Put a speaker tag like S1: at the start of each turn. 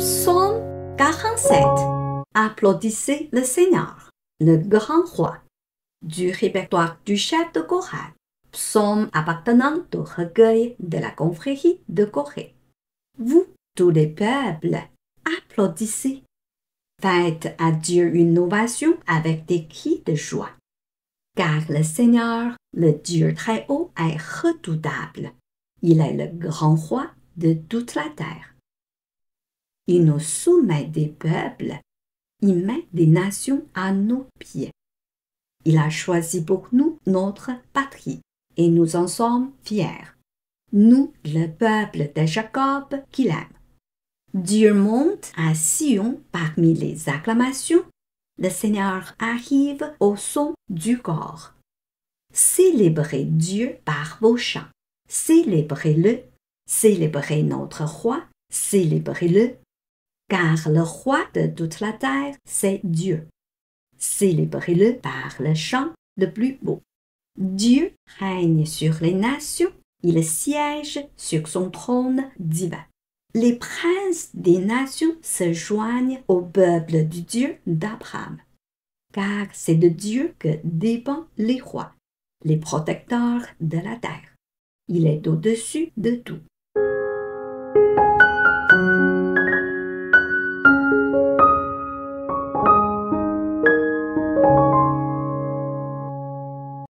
S1: Psaume 47. Applaudissez le Seigneur, le grand roi. Du répertoire du chef de chorale. Psaume appartenant au recueil de la confrérie de Corée. Vous, tous les peuples, applaudissez. Faites à Dieu une ovation avec des cris de joie. Car le Seigneur, le Dieu très haut, est redoutable. Il est le grand roi de toute la terre. Il nous soumet des peuples, il met des nations à nos pieds. Il a choisi pour nous notre patrie, et nous en sommes fiers. Nous, le peuple de Jacob qu'il aime. Dieu monte à Sion parmi les acclamations. Le Seigneur arrive au son du corps. Célébrez Dieu par vos chants. Célébrez-le. Célébrez notre roi. Célébrez-le car le roi de toute la terre, c'est Dieu. Célébrez-le par le chant le plus beau. Dieu règne sur les nations, il siège sur son trône divin. Les princes des nations se joignent au peuple du Dieu d'Abraham, car c'est de Dieu que dépendent les rois, les protecteurs de la terre. Il est au-dessus de tout.